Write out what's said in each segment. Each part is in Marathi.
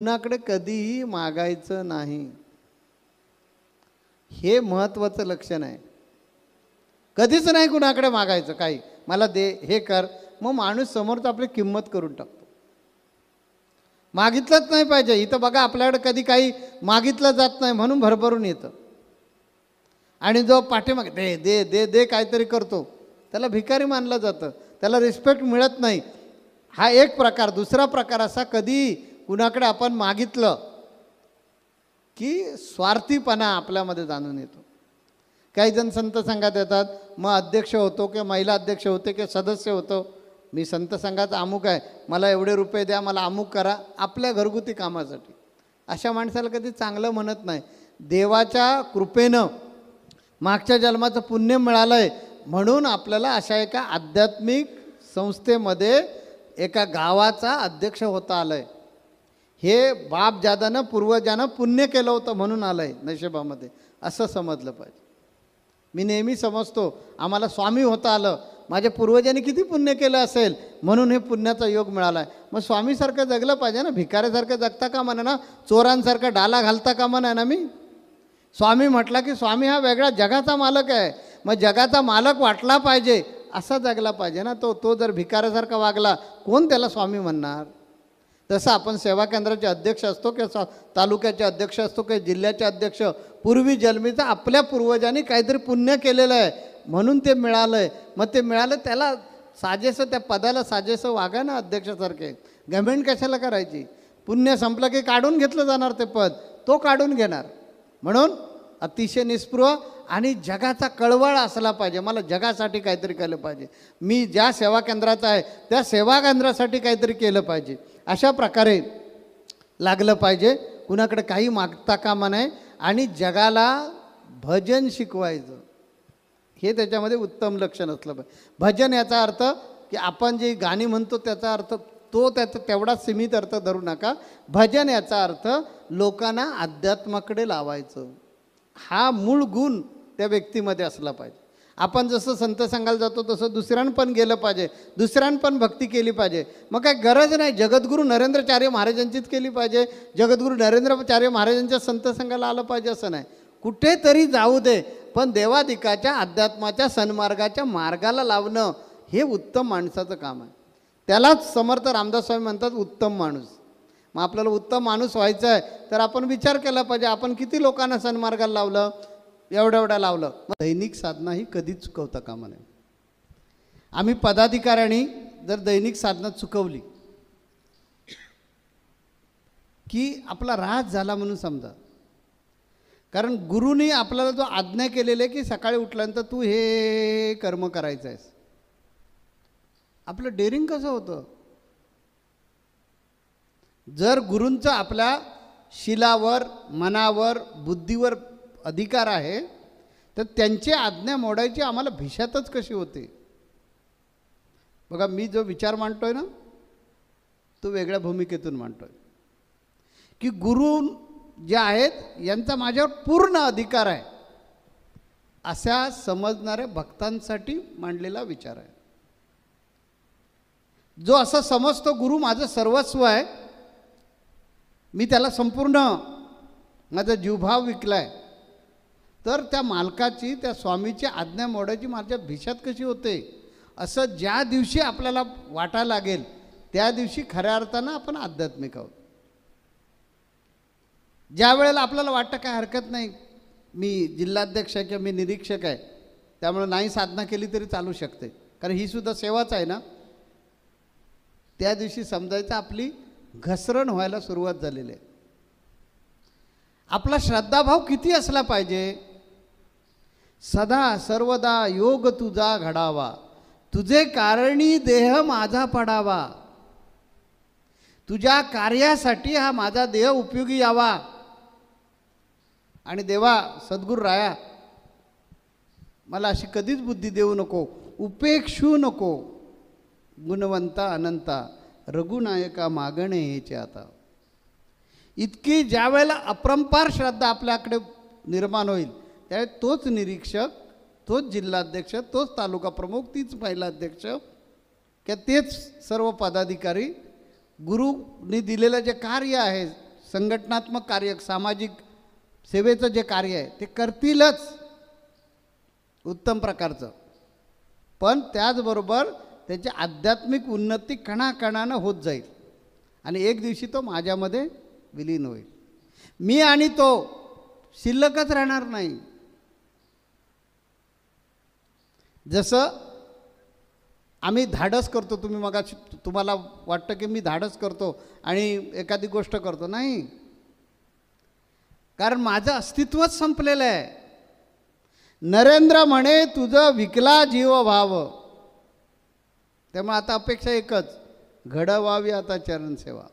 कुणाकडे कधीही मागायचं नाही हे महत्त्वाचं लक्षण आहे कधीच नाही कुणाकडे मागायचं काही मला दे हे कर मग माणूस समोर आपली किंमत करून टाकतो मागितलंच नाही पाहिजे इथं बघा आपल्याकडे कधी काही मागितलं जात नाही म्हणून भरभरून येतं आणि जो पाठीमाग दे दे दे दे काहीतरी करतो त्याला भिकारी मानलं जातं त्याला रिस्पेक्ट मिळत नाही हा एक प्रकार दुसरा प्रकार असा कधी कुणाकडे आपण मागितलं की स्वार्थीपणा आपल्यामध्ये जाणून येतो काही जण संत संघात येतात मग अध्यक्ष होतो की महिला अध्यक्ष होते की सदस्य होतो मी संत संघाचा अमुक आहे मला एवढे रुपये द्या मला अमुक करा आपल्या घरगुती कामासाठी अशा माणसाला कधी चांगलं म्हणत नाही देवाच्या कृपेनं मागच्या जन्माचं पुण्य मिळालं आहे म्हणून आपल्याला अशा एका आध्यात्मिक संस्थेमध्ये एका गावाचा अध्यक्ष होता आलं आहे हे बाप जादानं पूर्वजानं पुण्य केलं होतं म्हणून आलं आहे नशेबामध्ये असं समजलं पाहिजे मी नेहमी समजतो आम्हाला स्वामी होता आलं माझ्या पूर्वजांनी किती पुण्य केलं असेल म्हणून हे पुण्याचा योग मिळाला आहे मग स्वामीसारखं जगलं पाहिजे ना भिकाऱ्यासारखं जगता का म्हणा ना चोरांसारखं डाला घालता का म्हणा ना मी स्वामी म्हटला की स्वामी हा वेगळा जगाचा मालक आहे मग जगाचा मालक वाटला पाहिजे असा जगला पाहिजे ना तो तो जर भिकाऱ्यासारखा वागला कोण त्याला स्वामी म्हणणार तसं आपण सेवा केंद्राचे अध्यक्ष असतो किंवा तालुक्याचे अध्यक्ष असतो किंवा जिल्ह्याचे अध्यक्ष पूर्वी जन्मीचं आपल्या पूर्वजांनी काहीतरी पुण्य केलेलं आहे म्हणून ते मिळालं आहे मग ते मिळालं त्याला साजेसं त्या पदाला साजेसं वागा ना अध्यक्षासारखे गमेंट कशाला करायची पुण्य संपलं की काढून घेतलं जाणार ते पद तो काढून घेणार म्हणून अतिशय निस्पृह आणि जगाचा कळवळ असला पाहिजे मला जगासाठी काहीतरी केलं पाहिजे मी ज्या सेवा केंद्राचा आहे त्या सेवा केंद्रासाठी काहीतरी केलं पाहिजे अशा प्रकारे लागलं पाहिजे कुणाकडे काही मागता कामा नाही आणि जगाला भजन शिकवायचं हे त्याच्यामध्ये उत्तम लक्षण असलं पाहिजे भजन याचा अर्थ की आपण जे गाणी म्हणतो त्याचा अर्थ तो त्याचा तेवढा सीमित अर्थ धरू नका भजन याचा अर्थ लोकांना अध्यात्माकडे लावायचं हा मूळ गुण त्या व्यक्तीमध्ये असला पाहिजे आपण जसं संत सांगायला जातो तसं दुसऱ्यां पण गेलं पाहिजे दुसऱ्यां पण भक्ती केली पाहिजे मग काय गरज नाही जगद्गुरू नरेंद्रचार्य महाराजांचीच केली पाहिजे जगद्गुरू नरेंद्रचार्य महाराजांच्या संत संघाला आलं पाहिजे असं नाही कुठेतरी जाऊ दे पण देवादिकाच्या अध्यात्माच्या सन्मार्गाच्या मार्गाला लावणं हे उत्तम माणसाचं काम आहे त्यालाच समर्थ रामदास स्वामी म्हणतात उत्तम माणूस मग आपल्याला उत्तम माणूस व्हायचं आहे तर आपण विचार केला पाहिजे आपण किती लोकांना सन्मार्गाला लावलं एवढ्या एवढ्या लावलं मग दैनिक साधना ही कधीच चुकवता कामा नये आम्ही पदाधिकाऱ्यांनी जर दैनिक साधना चुकवली की आपला राज झाला म्हणून समजा कारण गुरुनी आपल्याला जो आज्ञा केलेली आहे की सकाळी उठल्यानंतर तू हे कर्म करायचं आहेस आपलं डेअरिंग कसं होतं जर गुरूंचा आपल्या शिलावर मनावर बुद्धीवर अधिकार आहे तर त्यांची आज्ञा मोडायची आम्हाला भिशातच कशी होते बघा मी जो विचार मांडतोय ना तो वेगळ्या भूमिकेतून मांडतोय की गुरु जे आहेत यांचा माझ्यावर पूर्ण अधिकार आहे अशा समजणाऱ्या भक्तांसाठी मांडलेला विचार आहे जो असा समजतो गुरु माझं सर्वस्व आहे मी त्याला संपूर्ण माझा जीवभाव विकला आहे तर त्या मालकाची त्या स्वामीची आज्ञा मोडायची माझ्या भिशात कशी होते असं ज्या दिवशी आपल्याला वाटा लागेल त्या दिवशी खऱ्या अर्थानं आपण आध्यात्मिक आहोत ज्या वेळेला आपल्याला वाटतं काय हरकत नाही मी जिल्हाध्यक्ष आहे किंवा मी निरीक्षक आहे त्यामुळे नाही साधना केली तरी चालू शकते कारण ही सुद्धा सेवाच आहे ना त्या दिवशी समजायचं आपली घसरण व्हायला सुरुवात झालेली आहे आपला श्रद्धाभाव किती असला पाहिजे सदा सर्वदा योग तुझा घडावा तुझे कारणी देह माझा पडावा तुझ्या कार्यासाठी हा माझा देह उपयोगी यावा आणि देवा सद्गुरू राया मला अशी कधीच बुद्धी देऊ नको उपेक्षू नको गुणवंता अनंता रघुनायका मागणे ह्याचे आता इतकी ज्या वेळेला अपरंपार श्रद्धा आपल्याकडे निर्माण होईल त्यावेळी तोच निरीक्षक तोच जिल्हाध्यक्ष तोच तालुका प्रमुख तीच अध्यक्ष किंवा तेच सर्व पदाधिकारी गुरुनी दिलेलं जे कार्य आहे संघटनात्मक कार्य सामाजिक सेवेचं जे कार्य आहे ते करतीलच उत्तम प्रकारचं पण त्याचबरोबर त्याची आध्यात्मिक उन्नती कणाकणानं होत जाईल आणि एक दिवशी तो माझ्यामध्ये विलीन होईल मी आणि तो शिल्लकच राहणार नाही जसं आम्ही धाडस करतो तुम्ही मग तुम्हाला वाटतं की मी धाडस करतो आणि एखादी गोष्ट करतो नाही कारण माझं अस्तित्वच संपलेलं आहे नरेंद्र म्हणे तुझं विकला जीव व्हावं त्यामुळे आता अपेक्षा एकच घडवावी आता चरणसेवा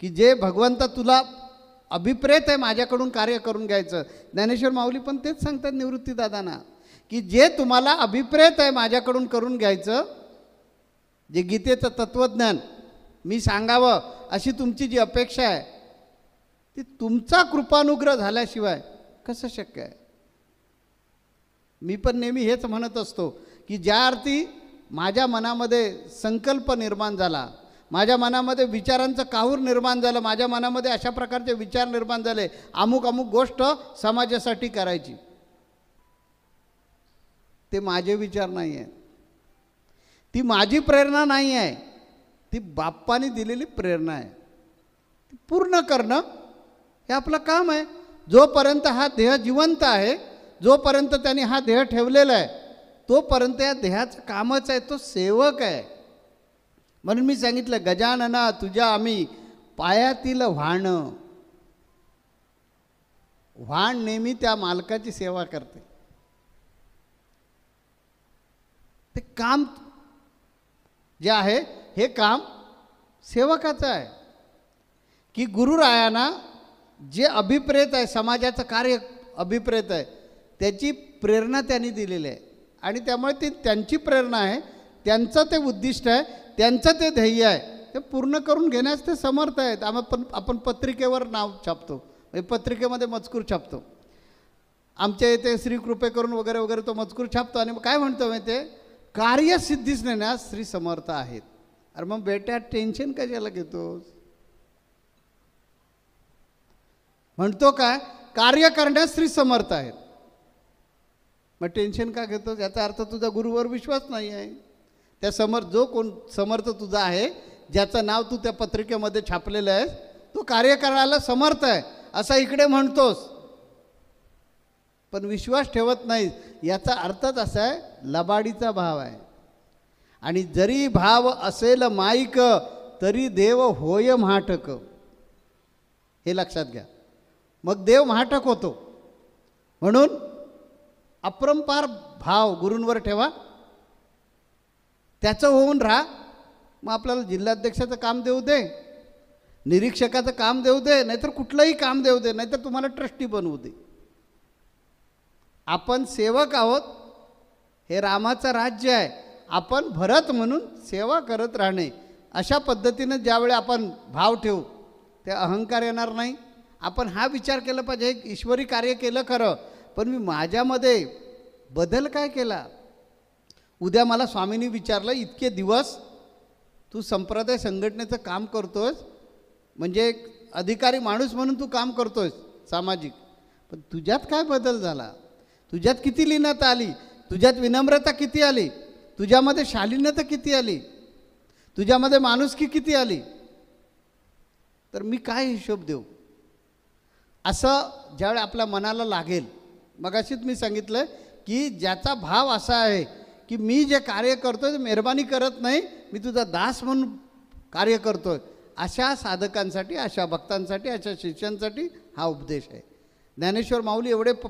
की जे भगवंत तुला अभिप्रेत आहे माझ्याकडून कार्य करून घ्यायचं ज्ञानेश्वर माऊली पण तेच सांगतात निवृत्तीदादांना की जे तुम्हाला अभिप्रेत आहे माझ्याकडून करून घ्यायचं जे गीतेचं तत्त्वज्ञान मी सांगावं अशी तुमची जी अपेक्षा आहे ती तुमचा कृपानुग्रह झाल्याशिवाय कसं शक्य आहे मी पण नेहमी हेच म्हणत असतो की ज्या अर्थी माझ्या मनामध्ये संकल्प निर्माण झाला माझ्या मनामध्ये विचारांचं काहूर निर्माण झालं माझ्या मनामध्ये अशा प्रकारचे विचार निर्माण झाले अमुक अमुक गोष्ट समाजासाठी करायची ते माझे विचार नाही आहे ती माझी प्रेरणा नाही आहे ती बाप्पाने दिलेली प्रेरणा आहे पूर्ण करणं हे आपलं काम आहे जोपर्यंत हा देह जिवंत आहे जोपर्यंत त्यांनी हा देह ठेवलेला आहे तोपर्यंत या देहाचं कामच आहे तो सेवक आहे म्हणून मी सांगितलं गजानना तुझ्या आम्ही पायातील व्हाणं व्हाण नेहमी त्या मालकाची सेवा करते ते काम जे आहे हे काम सेवकाचं आहे की गुरुरायांना जे अभिप्रेत आहे समाजाचं कार्य अभिप्रेत आहे त्याची प्रेरणा त्यांनी दिलेली आहे आणि त्यामुळे ती त्यांची प्रेरणा आहे त्यांचं ते उद्दिष्ट आहे त्यांचं ते ध्येय आहे ते पूर्ण करून घेण्यास ते समर्थ आहेत आम्हा पण आपण पत्रिकेवर नाव छापतो म्हणजे पत्रिकेमध्ये मजकूर छापतो आमच्या इथे श्री कृपे करून वगैरे वगैरे तो मजकूर छापतो आणि काय म्हणतो मी ते कार्यसिद्धीच नेण्यास श्री समर्थ आहेत अरे मग बेट्या टेन्शन कशाला घेतोस म्हणतो काय कार्य करण्यास श्री समर्थ आहेत मग टेन्शन का घेतोस याचा अर्थ तुझा गुरुवर विश्वास नाही आहे त्या समर्थ जो कोण समर्थ तुझा आहे ज्याचं नाव तू त्या पत्रिकेमध्ये छापलेलं आहेस तो कार्य समर्थ आहे असा इकडे म्हणतोस पण विश्वास ठेवत नाही याचा अर्थच असा आहे लबाडीचा भाव आहे आणि जरी भाव असेल माईक तरी देव होय महाटक हे लक्षात घ्या मग देव महाटक होतो म्हणून अपरंपार भाव गुरूंवर ठेवा त्याचं होऊन राहा मग आपल्याला जिल्हाध्यक्षाचं काम देऊ दे निरीक्षकाचं काम देऊ दे नाहीतर कुठलंही काम देऊ दे नाहीतर तुम्हाला ट्रस्टी बनवू दे आपण सेवक आहोत हे रामाचं राज्य आहे आपण भरत म्हणून सेवा करत राहणे अशा पद्धतीनं ज्यावेळी आपण भाव ठेवू ते अहंकार येणार नाही आपण हा विचार केला पाहिजे ईश्वरी कार्य केलं खरं पण मी माझ्यामध्ये बदल काय केला उद्या मला स्वामींनी विचारलं इतके दिवस तू संप्रदाय संघटनेचं काम करतोस म्हणजे एक अधिकारी माणूस म्हणून तू काम करतोस सामाजिक पण तुझ्यात काय बदल झाला तुझ्यात किती लीनता आली तुझ्यात विनम्रता किती आली तुझ्यामध्ये शालीनता किती आली तुझ्यामध्ये माणुसकी किती आली तर मी काय हिशोब देऊ असं ज्यावेळी आपल्या मनाला लागेल मगाशीच मी सांगितलं की ज्याचा भाव असा आहे की मी जे कार्य करतो आहे ते मेहरबानी करत नाही मी तुझा दास म्हणून कार्य करतो आहे अशा साधकांसाठी अशा भक्तांसाठी अशा शिष्यांसाठी हा उपदेश आहे ज्ञानेश्वर माऊली एवढे प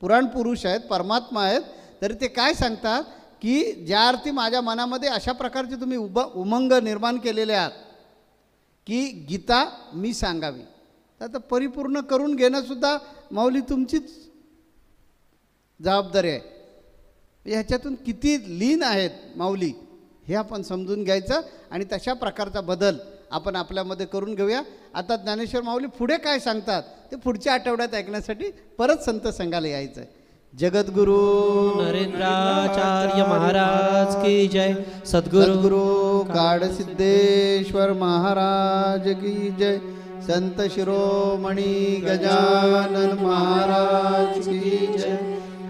पुराण पुरुष आहेत परमात्मा आहेत तरी ते काय सांगतात की ज्या अर्थी माझ्या मनामध्ये अशा प्रकारचे तुम्ही उब उमंग निर्माण केलेले आहात की गीता मी सांगावी तर परिपूर्ण करून घेणंसुद्धा माऊली तुमचीच जबाबदारी आहे ह्याच्यातून किती लीन आहेत माऊली हे आपण समजून घ्यायचं आणि तशा प्रकारचा बदल आपण आपल्यामध्ये करून घेऊया आता ज्ञानेश्वर माऊली पुढे काय सांगतात ते पुढच्या आठवड्यात ऐकण्यासाठी परत संत संघाला यायचं आहे जगद्गुरु नरेंद्राचार्य महाराज की जय सद्गुरु गुरु सिद्धेश्वर महाराज की जय संत शिरोमणी गजानन महाराज की जय